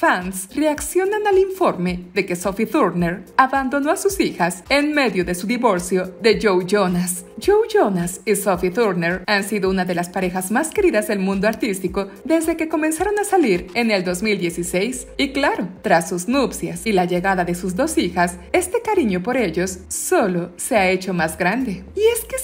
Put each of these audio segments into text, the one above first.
fans reaccionan al informe de que Sophie Turner abandonó a sus hijas en medio de su divorcio de Joe Jonas. Joe Jonas y Sophie Turner han sido una de las parejas más queridas del mundo artístico desde que comenzaron a salir en el 2016 y claro, tras sus nupcias y la llegada de sus dos hijas, este cariño por ellos solo se ha hecho más grande. Y es que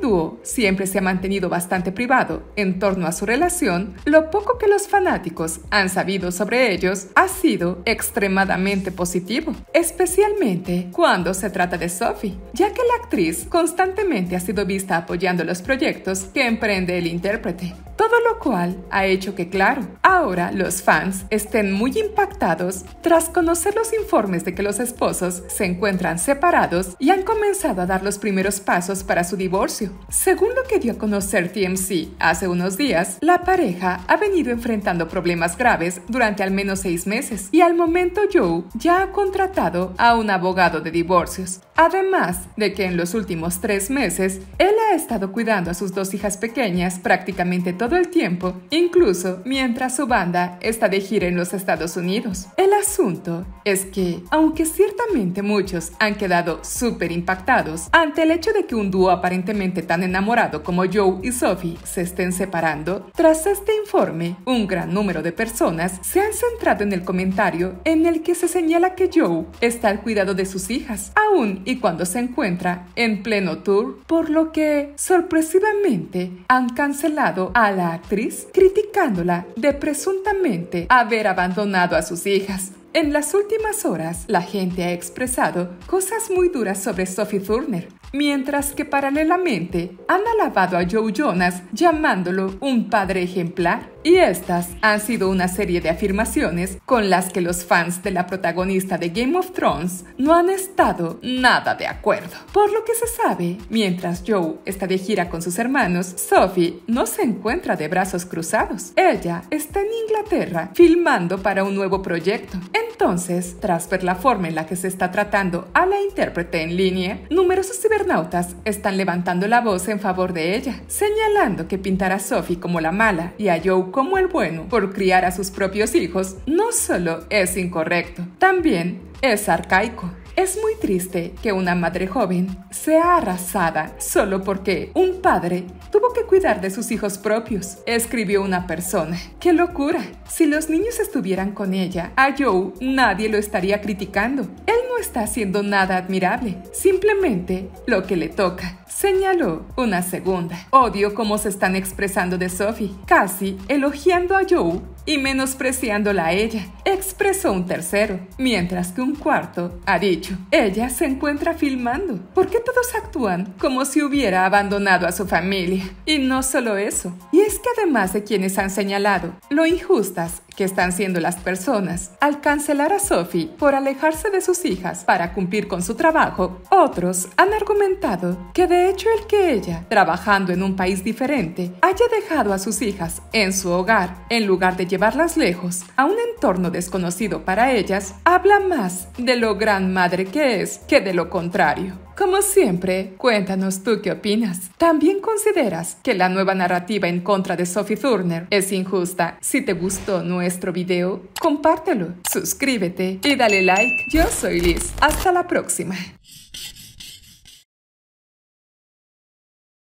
dúo siempre se ha mantenido bastante privado en torno a su relación, lo poco que los fanáticos han sabido sobre ellos ha sido extremadamente positivo, especialmente cuando se trata de Sophie, ya que la actriz constantemente ha sido vista apoyando los proyectos que emprende el intérprete todo lo cual ha hecho que, claro, ahora los fans estén muy impactados tras conocer los informes de que los esposos se encuentran separados y han comenzado a dar los primeros pasos para su divorcio. Según lo que dio a conocer TMC hace unos días, la pareja ha venido enfrentando problemas graves durante al menos seis meses y al momento Joe ya ha contratado a un abogado de divorcios. Además de que en los últimos tres meses, él ha estado cuidando a sus dos hijas pequeñas prácticamente todo el tiempo, incluso mientras su banda está de gira en los Estados Unidos. El asunto es que, aunque ciertamente muchos han quedado súper impactados ante el hecho de que un dúo aparentemente tan enamorado como Joe y Sophie se estén separando, tras este informe, un gran número de personas se han centrado en el comentario en el que se señala que Joe está al cuidado de sus hijas, aún y cuando se encuentra en pleno tour, por lo que, sorpresivamente, han cancelado al actriz criticándola de presuntamente haber abandonado a sus hijas. En las últimas horas, la gente ha expresado cosas muy duras sobre Sophie Turner, mientras que paralelamente han alabado a Joe Jonas llamándolo un padre ejemplar. Y estas han sido una serie de afirmaciones con las que los fans de la protagonista de Game of Thrones no han estado nada de acuerdo. Por lo que se sabe, mientras Joe está de gira con sus hermanos, Sophie no se encuentra de brazos cruzados. Ella está en Inglaterra filmando para un nuevo proyecto. Entonces, tras ver la forma en la que se está tratando a la intérprete en línea, numerosos cibernautas están levantando la voz en favor de ella, señalando que pintar a Sophie como la mala y a Joe como el bueno por criar a sus propios hijos no solo es incorrecto, también es arcaico. Es muy triste que una madre joven sea arrasada solo porque un padre tuvo que cuidar de sus hijos propios, escribió una persona. ¡Qué locura! Si los niños estuvieran con ella, a Joe nadie lo estaría criticando. Él no está haciendo nada admirable, simplemente lo que le toca señaló. Una segunda. Odio cómo se están expresando de Sophie, casi elogiando a Joe y menospreciándola a ella, expresó un tercero, mientras que un cuarto ha dicho, ella se encuentra filmando. ¿Por qué todos actúan como si hubiera abandonado a su familia? Y no solo eso, y es que además de quienes han señalado lo injustas que están siendo las personas. Al cancelar a Sophie por alejarse de sus hijas para cumplir con su trabajo, otros han argumentado que de hecho el que ella, trabajando en un país diferente, haya dejado a sus hijas en su hogar en lugar de llevarlas lejos a un entorno desconocido para ellas, habla más de lo gran madre que es que de lo contrario. Como siempre, cuéntanos tú qué opinas. ¿También consideras que la nueva narrativa en contra de Sophie Turner es injusta? Si te gustó nuestro video, compártelo, suscríbete y dale like. Yo soy Liz. Hasta la próxima.